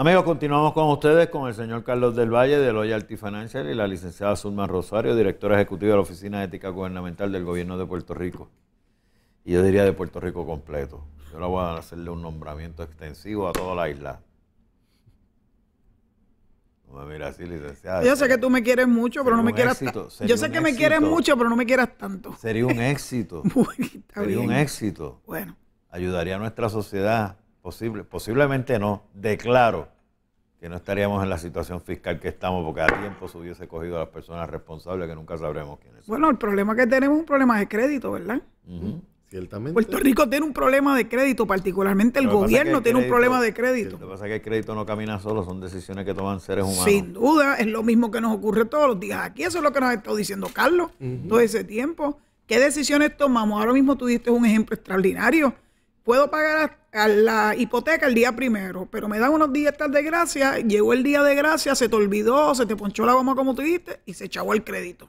Amigos, continuamos con ustedes con el señor Carlos del Valle de Loyalty Financial y la licenciada Zulma Rosario, directora ejecutiva de la Oficina de Ética Gubernamental del Gobierno de Puerto Rico. Y yo diría de Puerto Rico completo. Yo la voy a hacerle un nombramiento extensivo a toda la isla. No me mira así, licenciada. Yo sé que tú me quieres mucho, pero no me quieras tanto. Yo sé que me quieres mucho, pero no me quieras tanto. Sería un éxito. Pues, sería un éxito. Bueno. Ayudaría a nuestra sociedad Posible, posiblemente no. Declaro que no estaríamos en la situación fiscal que estamos, porque a tiempo se hubiese cogido a las personas responsables que nunca sabremos quiénes son. Bueno, el problema que tenemos es un problema de crédito, ¿verdad? Mm. Ciertamente. Puerto Rico tiene un problema de crédito, particularmente el gobierno tiene un problema de crédito. Lo que pasa es que el crédito no camina solo, son decisiones que toman seres humanos. Sin duda, es lo mismo que nos ocurre todos los días aquí, eso es lo que nos estado diciendo Carlos todo ese tiempo. ¿Qué decisiones tomamos? Ahora mismo tú diste un ejemplo extraordinario puedo pagar a, la hipoteca el día primero, pero me dan unos días de gracia, llegó el día de gracia, se te olvidó, se te ponchó la goma como tú dijiste y se echó el crédito.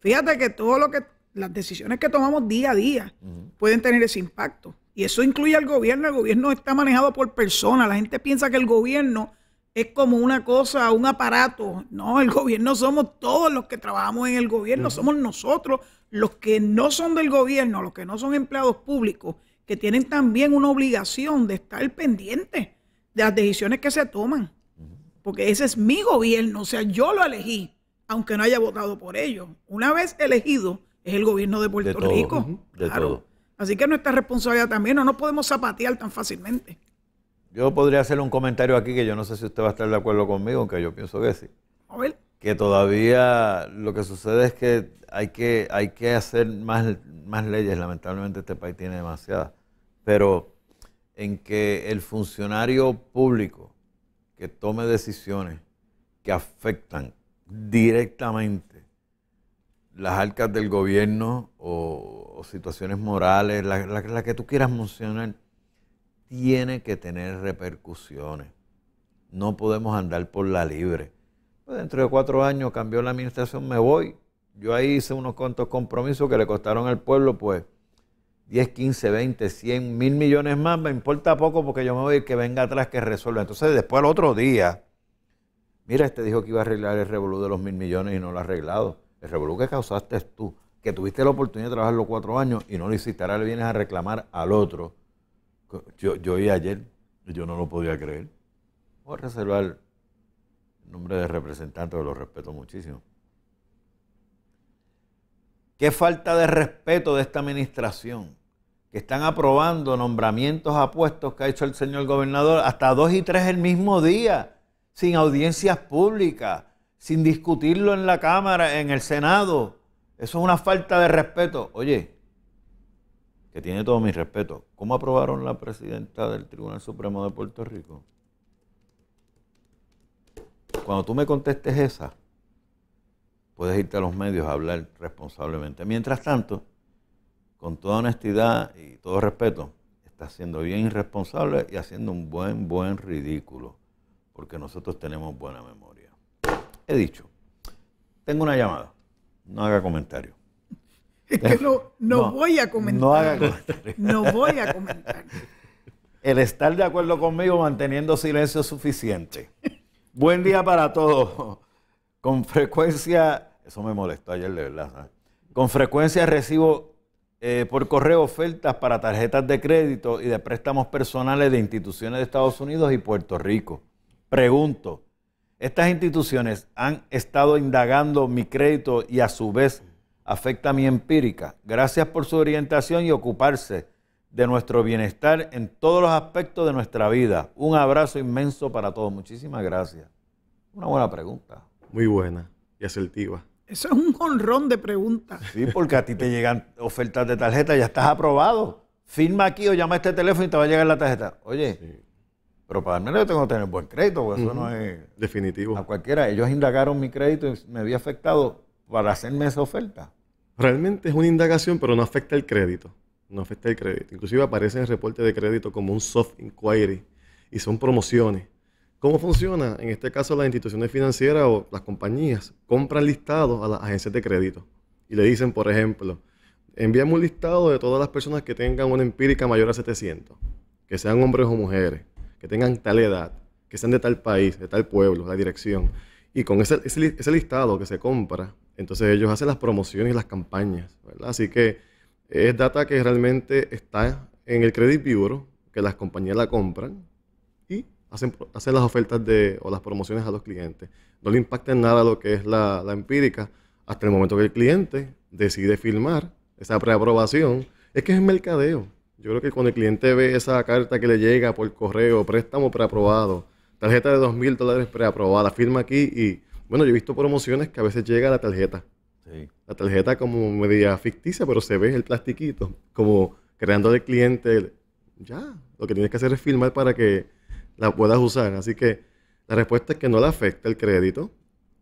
Fíjate que todo lo que las decisiones que tomamos día a día pueden tener ese impacto. Y eso incluye al gobierno. El gobierno está manejado por personas. La gente piensa que el gobierno es como una cosa, un aparato. No, el gobierno somos todos los que trabajamos en el gobierno. Somos nosotros los que no son del gobierno, los que no son empleados públicos que tienen también una obligación de estar pendiente de las decisiones que se toman. Porque ese es mi gobierno, o sea, yo lo elegí, aunque no haya votado por ellos. Una vez elegido, es el gobierno de Puerto Rico. Así que nuestra responsabilidad también, no nos podemos zapatear tan fácilmente. Yo podría hacer un comentario aquí que yo no sé si usted va a estar de acuerdo conmigo, aunque yo pienso que sí. A Que todavía lo que sucede es que hay que, hay que hacer más, más leyes. Lamentablemente este país tiene demasiadas pero en que el funcionario público que tome decisiones que afectan directamente las arcas del gobierno o, situaciones morales, la, que tú quieras mencionar, tiene que tener repercusiones. No podemos andar por la libre. Pues dentro de cuatro años cambió la administración, me voy. Yo ahí hice unos cuantos compromisos que le costaron al pueblo, pues 10, 15, 20, 100, mil millones más, me importa poco porque yo me voy a ir que venga atrás que resuelva. Entonces, después el otro día, mira, este dijo que iba a arreglar el revolú de los mil millones y no lo ha arreglado. El revolú que causaste es tú, que tuviste la oportunidad de trabajar los cuatro años y no lo hiciste. Ahora le vienes a reclamar al otro. Yo, yo y ayer, yo no lo podía creer. Voy a reservar el nombre de representante, lo respeto muchísimo. Qué falta de respeto de esta administración que están aprobando nombramientos a puestos que ha hecho el señor gobernador hasta dos y tres el mismo día, sin audiencias públicas, sin discutirlo en la Cámara, en el Senado. Eso es una falta de respeto. Oye, que tiene todo mi respeto. ¿Cómo aprobaron la presidenta del Tribunal Supremo de Puerto Rico? Cuando tú me contestes esa, puedes irte a los medios a hablar responsablemente. Mientras tanto, con toda honestidad y todo respeto, está siendo bien irresponsable y haciendo un buen, buen ridículo, porque nosotros tenemos buena memoria. He dicho, tengo una llamada, no haga comentario. Es que no, voy a comentar. No haga comentario. No voy a comentar. El estar de acuerdo conmigo manteniendo silencio suficiente. Buen día para todos. Con frecuencia, eso me molestó ayer de verdad, con frecuencia recibo eh, por correo ofertas para tarjetas de crédito y de préstamos personales de instituciones de Estados Unidos y Puerto Rico. Pregunto, ¿estas instituciones han estado indagando mi crédito y a su vez afecta mi empírica? Gracias por su orientación y ocuparse de nuestro bienestar en todos los aspectos de nuestra vida. Un abrazo inmenso para todos. Muchísimas gracias. Una buena pregunta. Muy buena y asertiva. Eso es un honrón de preguntas. Sí, porque a ti te llegan ofertas de tarjeta, ya estás aprobado. Firma aquí o llama a este teléfono y te va a llegar la tarjeta. Oye, pero para darme yo tengo que tener buen crédito, porque eso no es. Definitivo. A cualquiera. Ellos indagaron mi crédito y me había afectado para hacerme esa oferta. Realmente es una indagación, pero no afecta el crédito. No afecta el crédito. Inclusive aparece en el reporte de crédito como un soft inquiry y son promociones. ¿Cómo funciona? En este caso, las instituciones financieras o las compañías compran listados a las agencias de crédito y le dicen, por ejemplo, envíame un listado de todas las personas que tengan una empírica mayor a 700, que sean hombres o mujeres, que tengan tal edad, que sean de tal país, de tal pueblo, la dirección. Y con ese, listado que se compra, entonces ellos hacen las promociones y las campañas, Así que es data que realmente está en el Credit Bureau, que las compañías la compran, hacen, las ofertas de, o las promociones a los clientes. No le impacta en nada lo que es la, empírica hasta el momento que el cliente decide firmar esa preaprobación. Es que es mercadeo. Yo creo que cuando el cliente ve esa carta que le llega por correo, préstamo preaprobado, tarjeta de dos mil dólares preaprobada, firma aquí y, bueno, yo he visto promociones que a veces llega la tarjeta. La tarjeta como media ficticia, pero se ve el plastiquito, como creando al cliente, ya, lo que tienes que hacer es firmar para que la puedas usar. Así que la respuesta es que no le afecta el crédito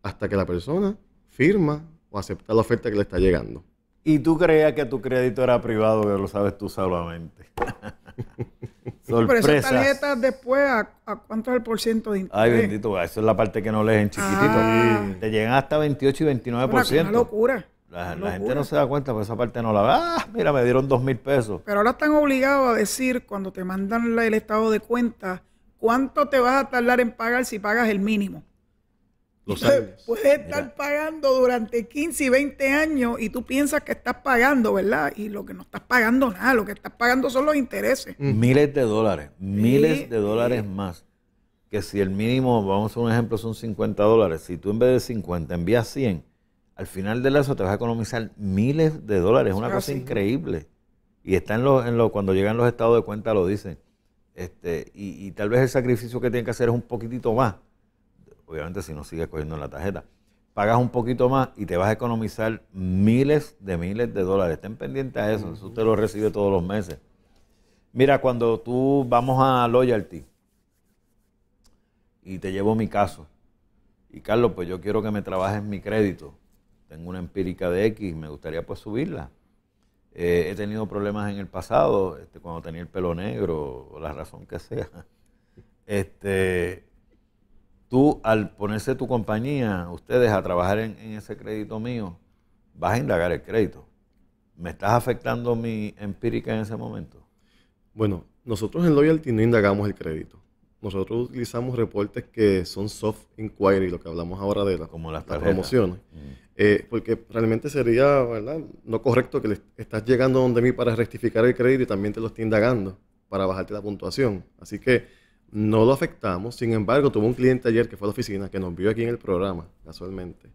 hasta que la persona firma o acepta la oferta que le está llegando. Y tú creías que tu crédito era privado, que lo sabes tú solamente. Sorpresas. Pero esas tarjetas después, ¿a, cuánto es el por ciento de interés? Ay, bendito, eso es la parte que no leen ah. chiquitito. Te llegan hasta 28 y 29 por ciento. Es una locura. La, gente no se da cuenta, pero esa parte no la ve. Ah, mira, me dieron dos mil pesos. Pero ahora están obligados a decir, cuando te mandan el estado de cuenta, ¿Cuánto te vas a tardar en pagar si pagas el mínimo? Puedes estar pagando durante 15 y 20 años y tú piensas que estás pagando, ¿verdad? Y lo que no estás pagando nada, lo que estás pagando son los intereses. Miles de dólares, miles de dólares más. Que si el mínimo, vamos a un ejemplo, son 50 dólares. Si tú en vez de 50 envías 100, al final del lazo te vas a economizar miles de dólares. Es una cosa increíble. Y está en lo, cuando llegan los estados de cuenta lo dicen. Este, y, tal vez el sacrificio que tienen que hacer es un poquitito más. Obviamente, si no sigues cogiendo la tarjeta, pagas un poquito más y te vas a economizar miles de miles de dólares. Estén pendientes a eso, eso usted lo recibe todos los meses. Mira, cuando tú vamos a Loyalty y te llevo mi caso, y Carlos, pues yo quiero que me trabajes mi crédito. Tengo una empírica de X, me gustaría pues subirla. Eh, he tenido problemas en el pasado, este, cuando tenía el pelo negro, o la razón que sea. Este, tú, al ponerse tu compañía, ustedes a trabajar en, en ese crédito mío, vas a indagar el crédito. ¿Me estás afectando mi empírica en ese momento? Bueno, nosotros en Loyalty no indagamos el crédito nosotros utilizamos reportes que son soft inquiry, lo que hablamos ahora de las, promociones. Mm. Eh, porque realmente sería no correcto que le estás llegando donde mí para rectificar el crédito y también te lo esté indagando para bajarte la puntuación. Así que no lo afectamos. Sin embargo, tuve un cliente ayer que fue a la oficina, que nos vio aquí en el programa, casualmente,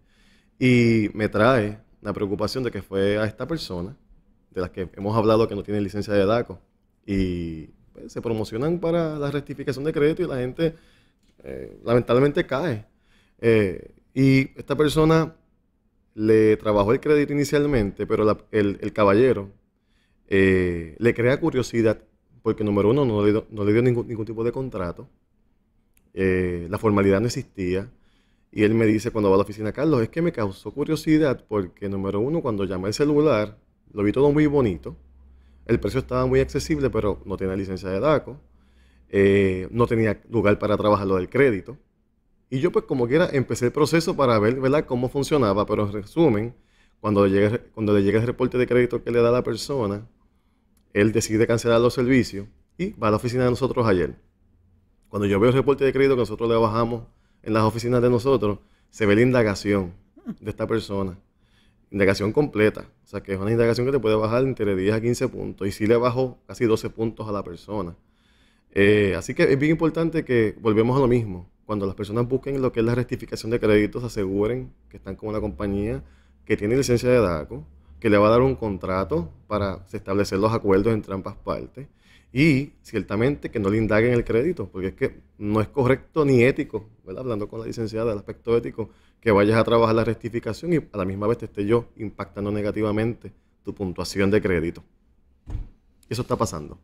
y me trae la preocupación de que fue a esta persona, de las que hemos hablado que no tiene licencia de DACO, y pues, se promocionan para la rectificación de crédito y la gente eh, lamentablemente cae. Eh, y esta persona le trabajó el crédito inicialmente, pero el, caballero eh, le crea curiosidad porque, número uno, no le, dio ningún, tipo de contrato, la formalidad no existía. Y él me dice cuando va a la oficina, Carlos, es que me causó curiosidad porque, número uno, cuando llama el celular, lo vi todo muy bonito, el precio estaba muy accesible, pero no tenía licencia de DACO, eh, no tenía lugar para trabajar lo del crédito. Y yo pues como quiera empecé el proceso para ver cómo funcionaba, pero en resumen, cuando le, llega, cuando le llega el reporte de crédito que le da la persona, él decide cancelar los servicios y va a la oficina de nosotros ayer. Cuando yo veo el reporte de crédito que nosotros le bajamos en las oficinas de nosotros, se ve la indagación de esta persona indagación completa. O sea, que es una indagación que te puede bajar entre 10 a 15 puntos. Y sí le bajó casi 12 puntos a la persona. Eh, así que es bien importante que volvemos a lo mismo. Cuando las personas busquen lo que es la rectificación de créditos, aseguren que están con una compañía que tiene licencia de DACO, que le va a dar un contrato para establecer los acuerdos entre ambas partes. Y ciertamente que no le indaguen el crédito, porque es que no es correcto ni ético, hablando con la licenciada del aspecto ético, que vayas a trabajar la rectificación y a la misma vez te esté yo impactando negativamente tu puntuación de crédito. Eso está pasando.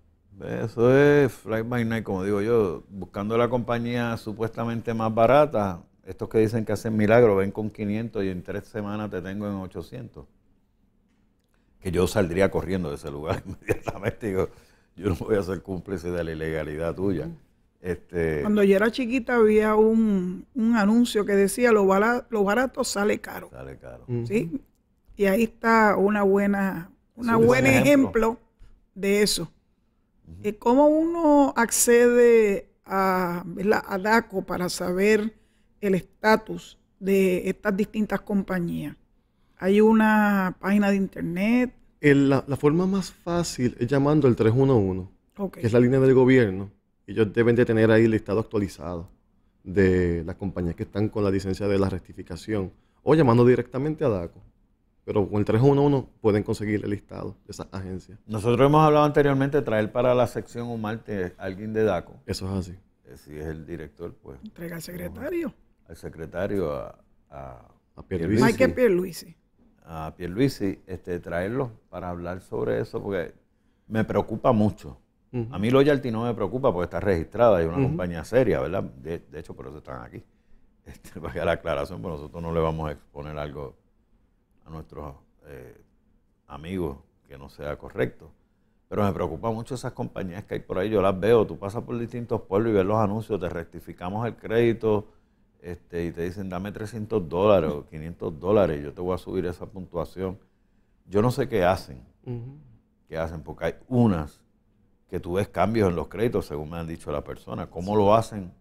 Eso es fly by night, como digo yo, buscando la compañía supuestamente más barata. Estos que dicen que hacen milagro, ven con 500 y en tres semanas te tengo en 800. Que yo saldría corriendo de ese lugar inmediatamente. Digo, yo no voy a ser cómplice de la ilegalidad tuya. Este, Cuando yo era chiquita había un, anuncio que decía lo barato, sale caro. Sale caro. Y ahí está una buena, una buen ejemplo. de eso. cómo uno accede a, a DACO para saber el estatus de estas distintas compañías. Hay una página de internet. la, forma más fácil es llamando al 311, que es la línea del gobierno ellos deben de tener ahí el listado actualizado de las compañías que están con la licencia de la rectificación o llamando directamente a DACO. Pero con el 311 pueden conseguir el listado de esas agencias. Nosotros hemos hablado anteriormente de traer para la sección Humarte a alguien de DACO. Eso es así. Eh, si es el director, pues. Entrega al secretario. Al secretario, a, a, a Pierluisi. Michael Pierluisi. A Pierluisi, este, traerlo para hablar sobre eso, porque me preocupa mucho a mí Loyalty no me preocupa porque está registrada, es una compañía seria, ¿verdad? De, hecho, por eso están aquí. Este, para que la aclaración, pues nosotros no le vamos a exponer algo a nuestros eh, amigos que no sea correcto. Pero me preocupa mucho esas compañías que hay por ahí, yo las veo, tú pasas por distintos pueblos y ves los anuncios, te rectificamos el crédito este, y te dicen dame 300 dólares o 500 dólares, yo te voy a subir esa puntuación. Yo no sé qué hacen, qué hacen, porque hay unas que tú ves cambios en los créditos, según me han dicho las personas. ¿Cómo lo hacen?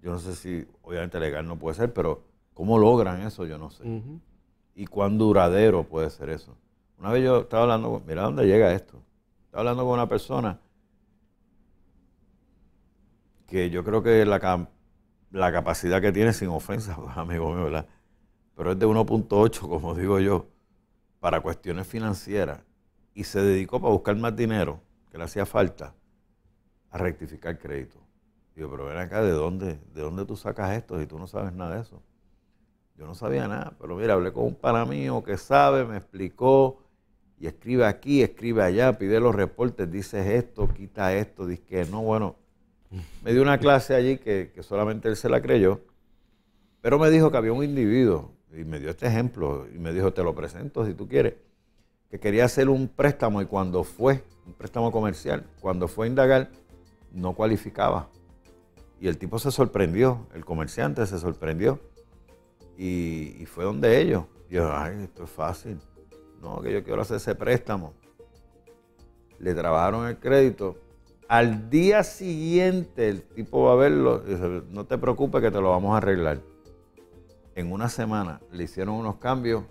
Yo no sé si, obviamente legal no puede ser, pero ¿cómo logran eso? Yo no sé. ¿Y cuán duradero puede ser eso? Una vez yo estaba hablando, mira dónde llega esto. Estaba hablando con una persona que yo creo que la, la capacidad que tiene, sin ofensa, pues, amigo mío, Pero es de 1.8, como digo yo, para cuestiones financieras. Y se dedicó para buscar más dinero que le hacía falta a rectificar crédito. Digo, pero ven acá, ¿de dónde, ¿de dónde tú sacas esto Y tú no sabes nada de eso? Yo no sabía nada, pero mira, hablé con un pana mío que sabe, me explicó, y escribe aquí, escribe allá, pide los reportes, dices esto, quita esto, dice que no, bueno. Me dio una clase allí que solamente él se la creyó, pero me dijo que había un individuo, y me dio este ejemplo, y me dijo, te lo presento si tú quieres que quería hacer un préstamo y cuando fue, un préstamo comercial, cuando fue a indagar, no cualificaba. Y el tipo se sorprendió, el comerciante se sorprendió. Y, fue donde ellos. Dijo, ay, esto es fácil. No, que yo quiero hacer ese préstamo. Le trabajaron el crédito. Al día siguiente el tipo va a verlo y dice, no te preocupes que te lo vamos a arreglar. En una semana le hicieron unos cambios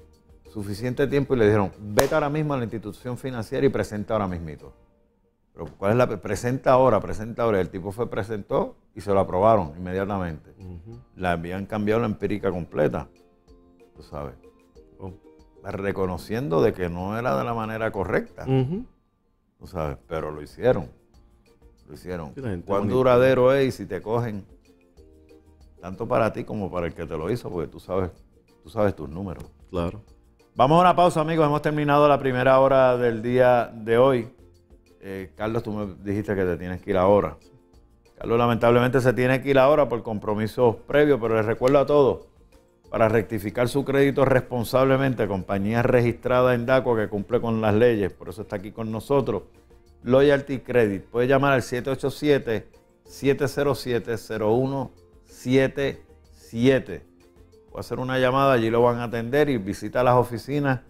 suficiente tiempo y le dijeron, vete ahora mismo a la institución financiera y presenta ahora mismito. Pero ¿cuál es la presenta ahora, presenta ahora? El tipo fue presentó y se lo aprobaron inmediatamente. La habían cambiado la empírica completa, tú sabes. Oh. Reconociendo de que no era de la manera correcta, tú sabes, pero lo hicieron. Lo hicieron. ¿Cuán duradero es y si te cogen? Tanto para ti como para el que te lo hizo, porque tú sabes, tú sabes tus números. Claro. Vamos a una pausa, amigos. Hemos terminado la primera hora del día de hoy. Eh, Carlos, tú me dijiste que te tienes que ir ahora. Carlos lamentablemente se tiene que ir ahora por compromisos previos, pero les recuerdo a todos, para rectificar su crédito responsablemente, compañía registrada en DACO que cumple con las leyes, por eso está aquí con nosotros, Loyalty Credit. Puede llamar al 787 707 0177 a hacer una llamada, allí lo van a atender y visita las oficinas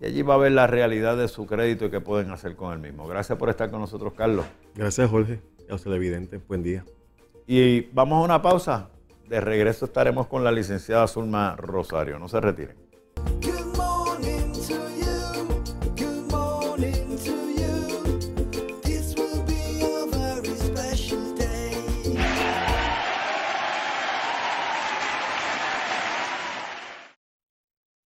y allí va a ver la realidad de su crédito y qué pueden hacer con él mismo. Gracias por estar con nosotros, Carlos. Gracias, Jorge. A usted, evidente. Buen día. Y vamos a una pausa. De regreso estaremos con la licenciada Zulma Rosario. No se retiren.